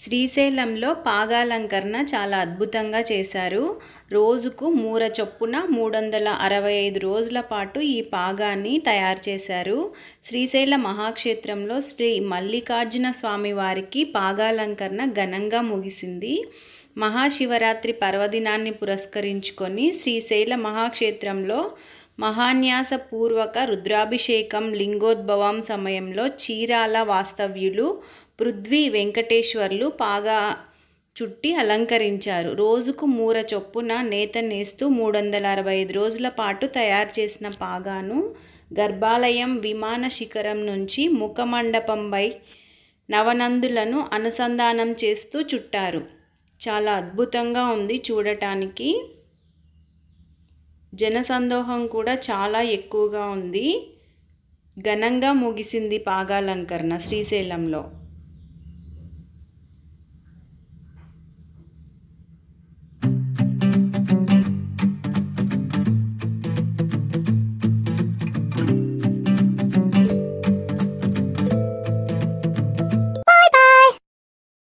శ్రీశైలంలో పాగాలంకరణ చాలా అద్భుతంగా చేశారు రోజుకు మూర చొప్పున మూడు వందల అరవై ఐదు రోజుల పాటు ఈ పాగాన్ని తయారు చేశారు శ్రీశైల మహాక్షేత్రంలో శ్రీ మల్లికార్జున స్వామి వారికి పాగాలంకరణ ఘనంగా ముగిసింది మహాశివరాత్రి పర్వదినాన్ని పురస్కరించుకొని శ్రీశైల మహాక్షేత్రంలో మహాన్యాసపూర్వక రుద్రాభిషేకం లింగోద్భవం సమయంలో చీరాల వాస్తవ్యులు పృథ్వీ వెంకటేశ్వర్లు పాగా చుట్టి అలంకరించారు రోజుకు మూర చొప్పున నేత నేస్తూ మూడు వందల అరవై ఐదు రోజుల పాటు తయారు చేసిన పాగాను గర్భాలయం విమాన శిఖరం నుంచి ముఖమండపంపై నవనందులను అనుసంధానం చేస్తూ చుట్టారు చాలా అద్భుతంగా ఉంది చూడటానికి జనసందోహం కూడా చాలా ఎక్కువగా ఉంది ఘనంగా ముగిసింది పాగాలంకరణ శ్రీశైలంలో